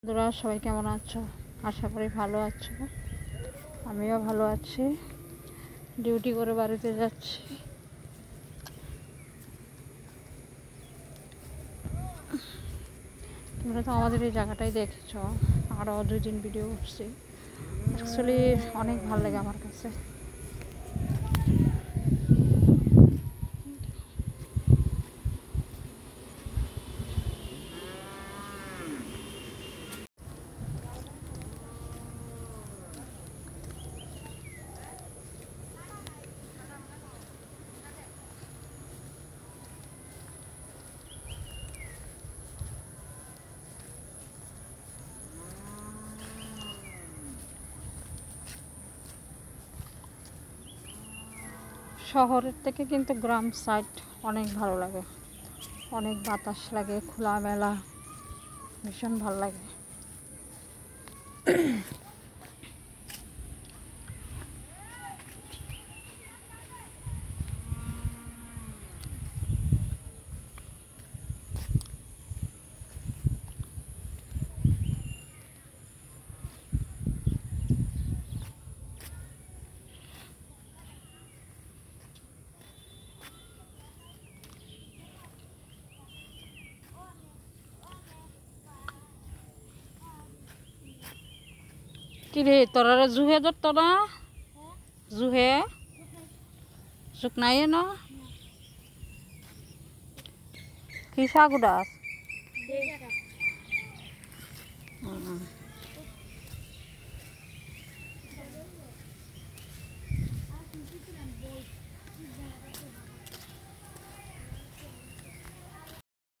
বন্ধুরা সবাই কেমন আছো আশা করি ভালো আছো আমিও ভালো আছি ডিউটি করে বাড়িতে যাচ্ছি তোমরা তো আমাদের এই জায়গাটাই দেখেছ আরও দুই দিন ভিডিও উঠছি অ্যাকচুয়ালি অনেক ভালো লাগে আমার কাছে শহরের থেকে কিন্তু গ্রাম সাইড অনেক ভালো লাগে অনেক বাতাস লাগে খোলামেলা ভীষণ ভালো লাগে কিরে তোরা জুহে যত না জুহে জুক নাই ন কি শাক উদাস